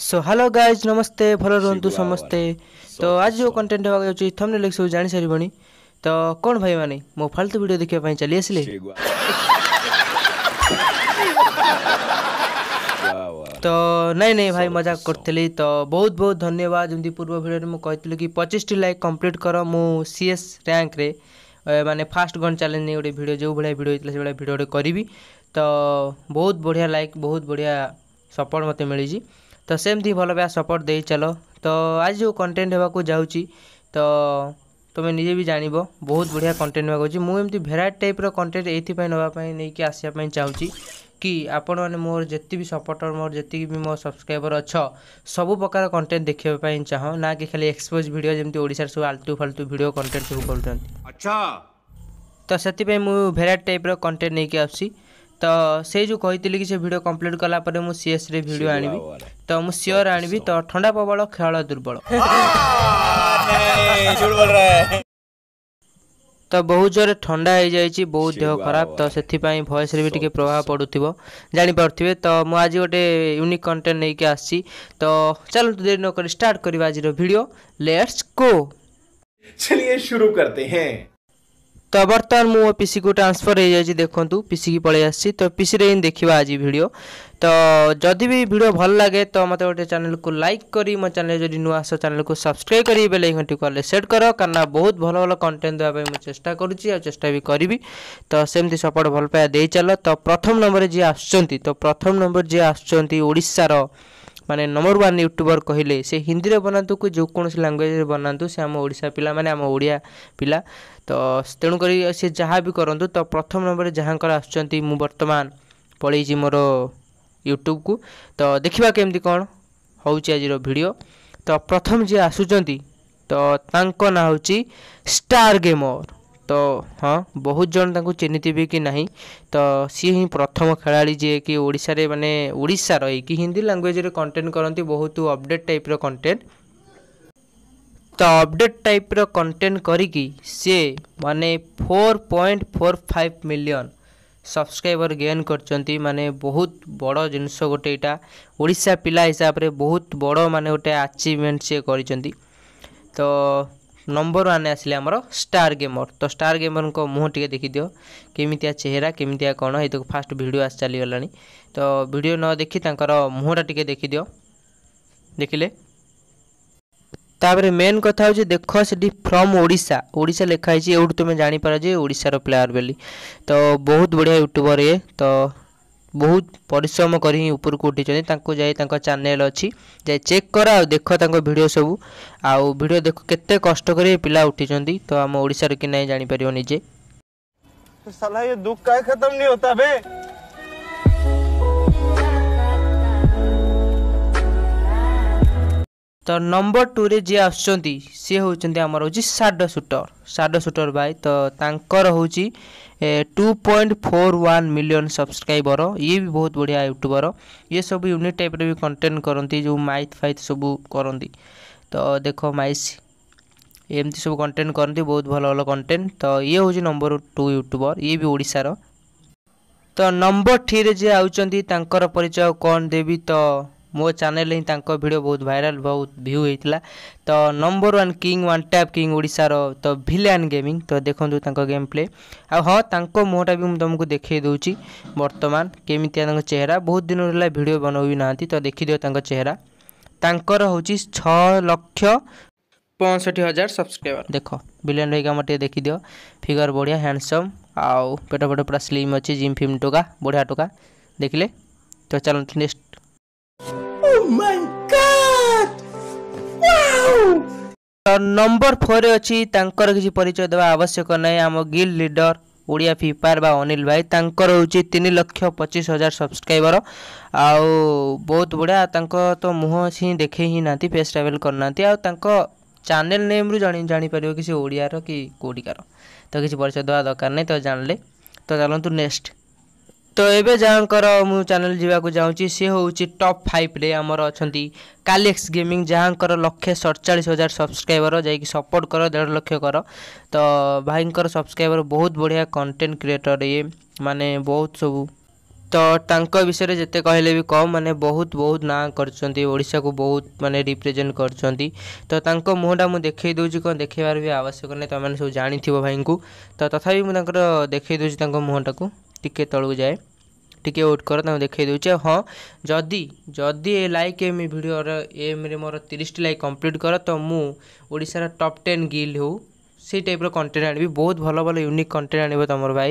So hello guys नमस्ते भल रुंतु समस्ते तो आज जो कंटेंट होगा जाऊँगी थमने लिख सब जानी सारे तो कौन भाई मानी मो फालतू भिड देखा चली आसिले तो नहीं नहीं भाई मजाक करी तो बहुत बहुत धन्यवाद जमी पूर्व भिडियो मुझे कि पचिश टी लाइक कम्प्लीट कर मु सी एस रैंक रे माने फास्ट गन चैलेंज गोटे भिड जो भाई भिड होता है भाया भिड गोटे करी तो बहुत बढ़िया लाइक बहुत बढ़िया सपोर्ट मत मिली तो सेमती भल भाव सपोर्ट दे चल तो आज जो कंटेन्ट हो जाऊँगी तो तुम्हें निजे भी जान बहुत बढ़िया कंटेन्ट हो मुझे भेर टाइप रंटेन्ट ये नापी नहीं आसपाई चाहूँगी कि आपण मैंने मोर जी सपोर्टर मोर जी भी मो सब्सक्राइबर अच्छ सब प्रकार कंटेन्ट देखापी चाह ना कि खाली एक्सपोज भिड जमी ओडार सब आल्तू फाल्तू भिड कंटेन्ट सब कर तो से मुझे भेराइट टाइप रंटेन्ट नहीं आसी तो से जो कही कि से भिड कम्प्लीट कला सी एस रे भिड आनबी तो मुझर आनबी तो ठंडा प्रबल खेल दुर्बल तो बहुत जोर ठंडा हो जाए बहुत देह खराब तो से भयस भी प्रभाव पड़ू थ जापे तो मुझे गोटे यूनिक कंटेन्ट नहीं आसी तो चलो तो देरी नक स्टार्ट करवा आज भिड लेट्स को चलिए शुरू करते हैं तो बर्तमान मुझ पीसी को ट्रांसफर हो जाए देखूँ पिसी की पलि आसी तो पिसी हिं देखा आज भिड तो जदि भी भिड भल लगे तो मत गोटे चैनल को लाइक कर मो चेल जब नुआ आस चैनल को सब्सक्राइब कर बेल घंटी कल सेट कर कहीं बहुत भल भल कंटेन्ट देवाई मुझे चेस्टा करुच्ची चेस्टा भी करी तो सेमती सपोर्ट भल पाया दे चल तो प्रथम नंबर जी आस प्रथम नंबर जी आसार মানে নম্বর ওয়ান ইউটুবর কহিলে সে হিন্দি বনাতু কু যেকোন ল্যাঙ্গুয়েজে বনাতু সে আমার ওড়িশা পিলা মানে আমার ওড়িয়া পিলা তো তেমন করে সে যা বি করতু তো প্রথম নম্বরে যাঙ্কর আসছেন মু বর্তমান পড়েছি মোর ইউটুব কু তো দেখা কমিটি কম হচ্ছে আজ ভিডিও তো প্রথম যে আসুচার তো তাঙ্ক না হচ্ছে স্টার গেমর तो हाँ बहुत जन तक चिन्हित कि ना तो सी ही प्रथम खेला जी जीकिशार मानने ओडार एक हिंदी लांगुएज कंटेन्ट करती बहुत अपडेट टाइप रंटेन्ट तो अपडेट टाइप रंटेन्ट कर मानने four point four five million subscriber gain कर मानने बहुत बड़ जिनस गोटे यहाँ ओडा पिला हिसाब से बहुत बड़ मान गोटे आचिवमेंट सी कर तो ନମ୍ବର ୱାନ୍ ଆସିଲେ ଆମର ଷ୍ଟାର୍ ଗେମର୍ ତ ଷ୍ଟାର୍ ଗେମର୍ଙ୍କ ମୁହଁ ଟିକେ ଦେଖିଦିଅ କେମିତିଆ ଚେହେରା କେମିତିଆ କ'ଣ ଏଇତକ ଫାଷ୍ଟ ଭିଡ଼ିଓ ଆସି ଚାଲିଗଲାଣି ତ ଭିଡ଼ିଓ ନ ଦେଖି ତାଙ୍କର ମୁହଁଟା ଟିକେ ଦେଖିଦିଅ ଦେଖିଲେ ତାପରେ ମେନ୍ କଥା ହେଉଛି ଦେଖ ସେଠି ଫ୍ରମ୍ ଓଡ଼ିଶା ଓଡ଼ିଶା ଲେଖା ହେଇଛି ଏଇଠୁ ତୁମେ ଜାଣିପାର ଯେ ଓଡ଼ିଶାର ପ୍ଲେୟାର୍ ବୋଲି ତ ବହୁତ ବଢ଼ିଆ ୟୁଟ୍ୟୁବର୍ ଇଏ ତ ବହୁତ ପରିଶ୍ରମ କରି ହିଁ ଉପରକୁ ଉଠିଛନ୍ତି ତାଙ୍କୁ ଯାଇ ତାଙ୍କ ଚ୍ୟାନେଲ୍ ଅଛି ଯାଇ ଚେକ୍ କର ଆଉ ଦେଖ ତାଙ୍କ ଭିଡ଼ିଓ ସବୁ ଆଉ ଭିଡ଼ିଓ ଦେଖ କେତେ କଷ୍ଟ କରି ପିଲା ଉଠିଛନ୍ତି ତ ଆମ ଓଡ଼ିଶାର କି ନାହିଁ ଜାଣିପାରିବ ନିଜେ साला ये दुख का खत्म नहीं होता ତ ନମ୍ବର ଟୁରେ ଯିଏ ଆସୁଛନ୍ତି ସିଏ ହେଉଛନ୍ତି ଆମର ହେଉଛି ସାଡ଼ୋ ସୁଟର ସାଡ଼ୋ ସୁଟର ଭାଇ ତ ତାଙ୍କର ହେଉଛି two point four one million subscriber ଇଏ ବି ବହୁତ ବଢ଼ିଆ ୟୁଟ୍ୟୁବର ଇଏ ସବୁ ୟୁନିକ୍ ଟାଇପ୍ର ବି କଣ୍ଟେଣ୍ଟ କରନ୍ତି ଯେଉଁ ମାଇଥ୍ ଫାଇଥ୍ ସବୁ କରନ୍ତି ତ ଦେଖ ମାଇସ୍ ଏମିତି ସବୁ କଣ୍ଟେଣ୍ଟ କରନ୍ତି ବହୁତ ଭଲ ଭଲ କଣ୍ଟେଣ୍ଟ ତ ଇଏ ହେଉଛି ନମ୍ବର ଟୁ ୟୁଟ୍ୟୁବର ଇଏ ବି ଓଡ଼ିଶାର ତ ନମ୍ବର ଥ୍ରୀରେ ଯିଏ ଆସୁଛନ୍ତି ତାଙ୍କର ପରିଚୟ କ'ଣ ଦେବି ତ मो चेल हिं भिड बहुत भाइराल बहुत भ्यू होता तो number one king one tap king ओडार तो भिलेन गेमिंग तो देखता गेम प्ले आ मुहटा भी तुमको देखे दूची बर्तमान केमी चेहरा बहुत दिन रहा भिड बनाऊ भी नहाँ तो देखीद चेहरा तर हो छक्ष पंसठ हजार सब्सक्राइबर देख बिलियन रही काम टे देखीद फिगर बढ़िया हैंडसम आउ पेट पेट पूरा स्लीम अच्छे जिम फिम टोका बढ़िया टोका देखिले तो चलो next my god! Wow! Number ଫୋର୍ରେ ଅଛି ତାଙ୍କର କିଛି ପରିଚୟ ଦେବା ଆବଶ୍ୟକ ନାହିଁ ଆମ ଗିଲ୍ ଲିଡର ଓଡ଼ିଆ ଫିଫାର ବା ଅନିଲ ଭାଇ ତାଙ୍କର ହେଉଛି ତିନି ଲକ୍ଷ ପଚିଶ ହଜାର ସବସ୍କ୍ରାଇବର ଆଉ ବହୁତ ବଢ଼ିଆ ତାଙ୍କ ତ ମୁହଁ ହିଁ ଦେଖେଇ ହିଁ ନାହାନ୍ତି ଫେସ୍ ଟ୍ରାଭେଲ୍ କରିନାହାନ୍ତି ଆଉ ତାଙ୍କ ଚ୍ୟାନେଲ୍ ନେମ୍ରୁ ଜାଣି ଜାଣିପାରିବ କି ସେ ଓଡ଼ିଆର କି କେଉଁଠିକାର ତ କିଛି ପରିଚୟ ଦେବା ଦରକାର ନାହିଁ ତ ଜାଣିଲେ ତ ଚାଲନ୍ତୁ ନେକ୍ସଟ तो ये जहाँ मु चेल जावाक चाहूँगी सी हूँ टप फाइव आमर अच्छा कालेक्स गेमिंग जहाँ लक्षे सड़चाश हजार सब्सक्राइबर जा सपोर्ट कर देढ़ लक्ष कर तो भाई सब्सक्राइबर बहुत बढ़िया कंटेन्ट क्रिएटर ये माने बहुत सब तो विषय जिते कह कम मानने बहुत बहुत ना करा को बहुत मानने रिप्रेजे कर मुहटा मुझे देखे दूसरी कौन देखार भी आवश्यक ना तुम्हें सब थो भाई तो तथा मुझे देखे दूसरी मुहटा को टे तलू जाए টিকে ওয়েট কর তাকে দেখাই দেউছে হ্যাঁ যদি যদি এ লাইক এম ভিডিওর এমরে মোর তিরিশটি লাইক কমপ্লিট কর তো মু ওড়িশার টপ টেন গিল্ড হো সেই টাইপর কন্টেন্ট আনবি বহুত ভালো ভালো ইউনিক কন্টেন্ট আনব তোমার ভাই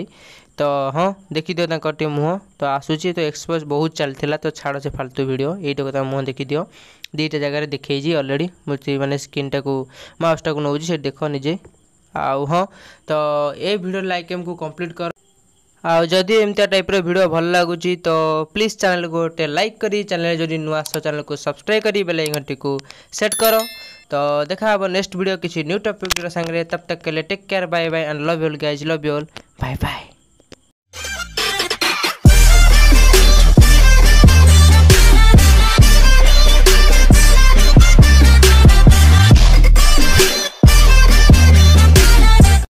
তো হ্যাঁ দেখি দিও তাঁর টিকে মুহ তো আসুচি তো এক্সপোজ বহুত চালিলা তো ছাড় সে ফালতু ভিডিও এইটা কথা মুহ দেখি দিও দুইটা জায়গায় দেখেছি অলরেডি মানে স্ক্রিনটা মাউসটা নেଉଛି সেটি দেখ নিজে आउ हाँ तो ये भिडियो लाइक एम को कम्प्लीट कर आदि एमती टाइप्र भिड भल लगुच तो प्लीज चैनल को गोटे लाइक कर चैनल जो नुआ आस चैनल को सब्सक्राइब कर बेल घंटी को सेट कर तो देखा हम नेक्स्ट वीडियो किसी न्यू टॉपिक सागर तब तक के लिए take care bye bye and love you all guys love you all bye bye